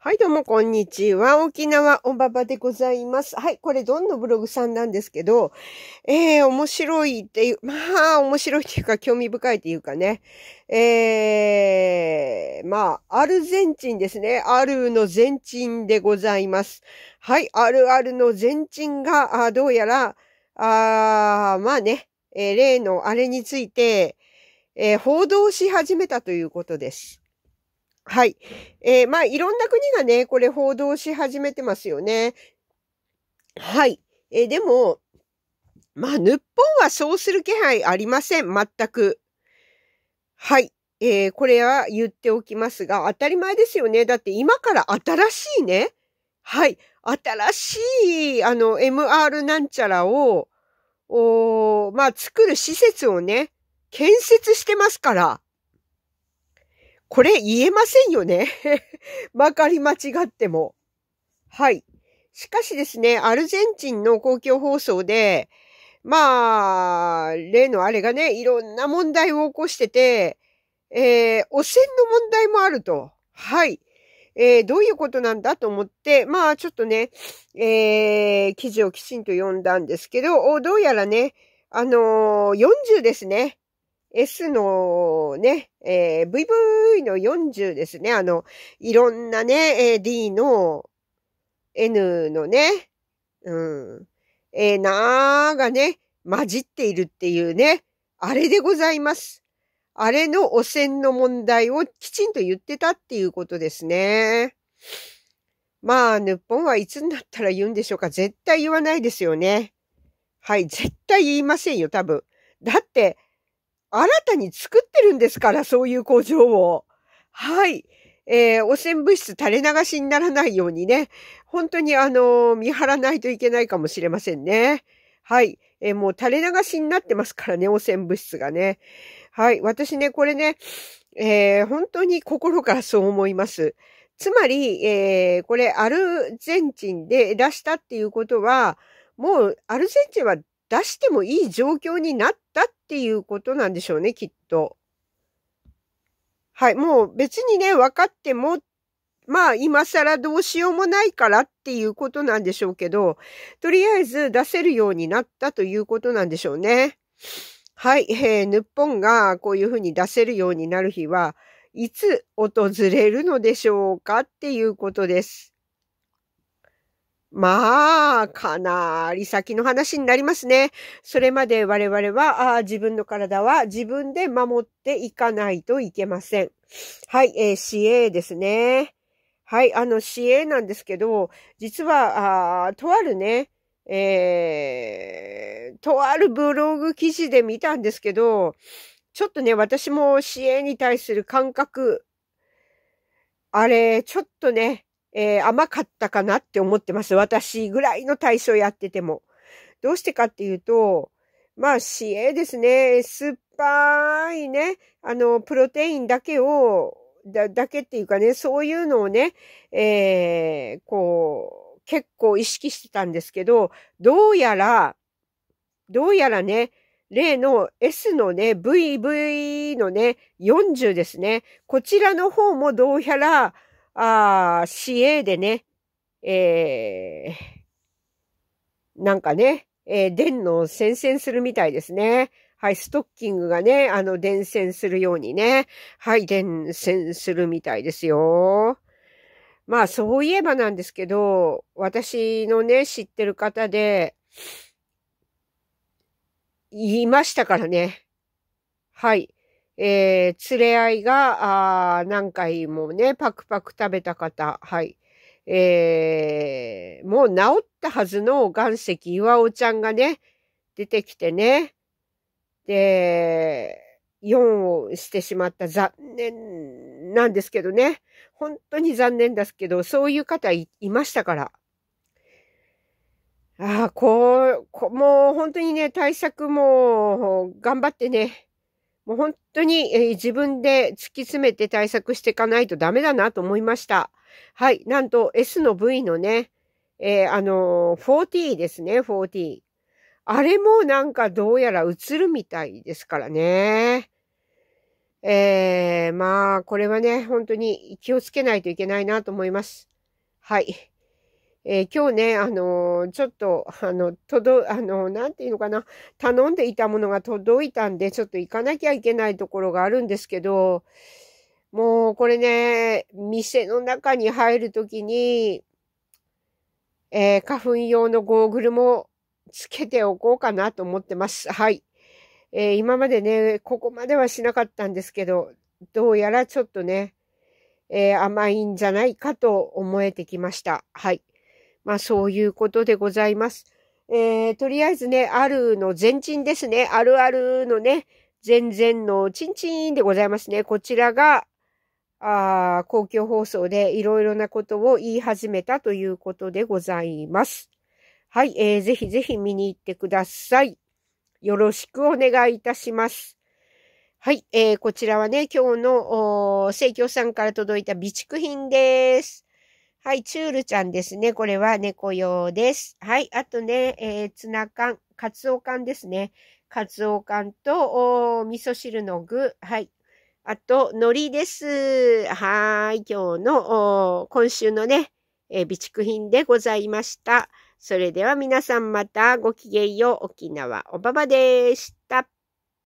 はい、どうも、こんにちは。沖縄おばばでございます。はい、これ、どんのブログさんなんですけど、えー、面白いっていう、まあ、面白いっていうか、興味深いっていうかね。えー、まあ、アルゼンチンですね。アルのゼンチンでございます。はい、あるあるのゼンチンが、あどうやら、あまあね、えー、例のあれについて、えー、報道し始めたということです。はい。えー、まあ、いろんな国がね、これ報道し始めてますよね。はい。えー、でも、まあ、日本はそうする気配ありません。全く。はい。えー、これは言っておきますが、当たり前ですよね。だって今から新しいね。はい。新しい、あの、MR なんちゃらを、おまあ、作る施設をね、建設してますから。これ言えませんよね。ま かり間違っても。はい。しかしですね、アルゼンチンの公共放送で、まあ、例のあれがね、いろんな問題を起こしてて、えー、汚染の問題もあると。はい。えー、どういうことなんだと思って、まあちょっとね、えー、記事をきちんと読んだんですけど、どうやらね、あのー、40ですね。S のね、えー、VV の40ですね。あの、いろんなね、え D の N のね、うん、えなーがね、混じっているっていうね、あれでございます。あれの汚染の問題をきちんと言ってたっていうことですね。まあ、日本はいつになったら言うんでしょうか。絶対言わないですよね。はい、絶対言いませんよ、多分。だって、新たに作ってるんですから、そういう工場を。はい。えー、汚染物質垂れ流しにならないようにね、本当にあのー、見張らないといけないかもしれませんね。はい。えー、もう垂れ流しになってますからね、汚染物質がね。はい。私ね、これね、えー、本当に心からそう思います。つまり、えー、これアルゼンチンで出したっていうことは、もうアルゼンチンは出してもいい状況になったっていうことなんでしょうね、きっと。はい、もう別にね、分かっても、まあ今更どうしようもないからっていうことなんでしょうけど、とりあえず出せるようになったということなんでしょうね。はい、えー、日本がこういうふうに出せるようになる日は、いつ訪れるのでしょうかっていうことです。まあ、かなり先の話になりますね。それまで我々は、あ自分の体は自分で守っていかないといけません。はい、えー、CA ですね。はい、あの CA なんですけど、実は、あとあるね、えー、とあるブログ記事で見たんですけど、ちょっとね、私も CA に対する感覚、あれ、ちょっとね、えー、甘かったかなって思ってます。私ぐらいの体操やってても。どうしてかっていうと、まあ、死刑ですね。酸っぱいね、あの、プロテインだけを、だ、だけっていうかね、そういうのをね、えー、こう、結構意識してたんですけど、どうやら、どうやらね、例の S のね、VV のね、40ですね。こちらの方もどうやら、ああ、CA でね、えー、なんかね、えー、電の宣戦するみたいですね。はい、ストッキングがね、あの、伝染するようにね。はい、伝染するみたいですよ。まあ、そういえばなんですけど、私のね、知ってる方で、言いましたからね。はい。えー、連れ合いが、あ何回もね、パクパク食べた方、はい。えー、もう治ったはずの岩石岩尾ちゃんがね、出てきてね、で、4をしてしまった残念なんですけどね。本当に残念ですけど、そういう方いましたから。ああ、こう、もう本当にね、対策も頑張ってね、もう本当に、えー、自分で突き詰めて対策していかないとダメだなと思いました。はい。なんと S の V のね、えー、あのー、4T ですね、4T。あれもなんかどうやら映るみたいですからね。えー、まあ、これはね、本当に気をつけないといけないなと思います。はい。えー、今日ね、あのー、ちょっと、あの、届、あのー、なんていうのかな、頼んでいたものが届いたんで、ちょっと行かなきゃいけないところがあるんですけど、もうこれね、店の中に入るときに、えー、花粉用のゴーグルもつけておこうかなと思ってます。はい。えー、今までね、ここまではしなかったんですけど、どうやらちょっとね、えー、甘いんじゃないかと思えてきました。はい。まあそういうことでございます。えー、とりあえずね、あるの前鎮ですね。あるあるのね、前々のチンチンでございますね。こちらが、あ公共放送でいろいろなことを言い始めたということでございます。はい、えー、ぜひぜひ見に行ってください。よろしくお願いいたします。はい、えー、こちらはね、今日の、お生協さんから届いた備蓄品です。はい、チュールちゃんですね。これは猫用です。はい、あとね、えー、ツナ缶、カツオ缶ですね。カツオ缶と、お味噌汁の具。はい。あと、海苔です。はい。今日の、お今週のね、えー、備蓄品でございました。それでは皆さんまたごきげんよう。沖縄おばばでした。